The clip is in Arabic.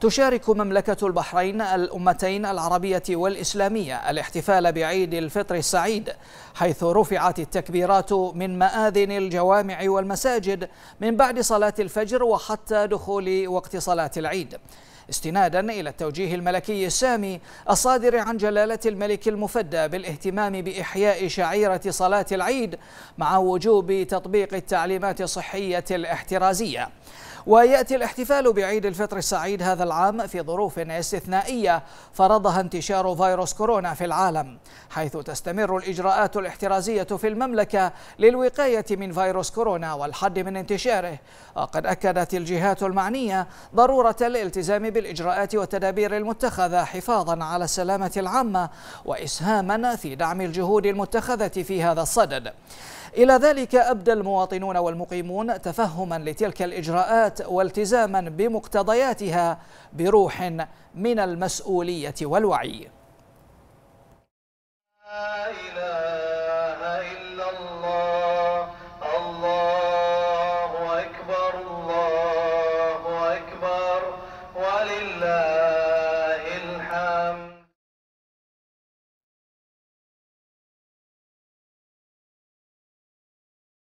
تشارك مملكة البحرين الأمتين العربية والإسلامية الاحتفال بعيد الفطر السعيد حيث رفعت التكبيرات من مآذن الجوامع والمساجد من بعد صلاة الفجر وحتى دخول وقت صلاة العيد استنادا إلى التوجيه الملكي السامي الصادر عن جلالة الملك المفدى بالاهتمام بإحياء شعيرة صلاة العيد مع وجوب تطبيق التعليمات الصحية الاحترازية ويأتي الاحتفال بعيد الفطر السعيد هذا العام في ظروف استثنائية فرضها انتشار فيروس كورونا في العالم حيث تستمر الإجراءات الاحترازية في المملكة للوقاية من فيروس كورونا والحد من انتشاره وقد أكدت الجهات المعنية ضرورة الالتزام بالإجراءات والتدابير المتخذة حفاظا على السلامة العامة وإسهاما في دعم الجهود المتخذة في هذا الصدد إلى ذلك أبدى المواطنون والمقيمون تفهما لتلك الإجراءات والتزاما بمقتضياتها بروح من المسؤولية والوعي لا إله إلا الله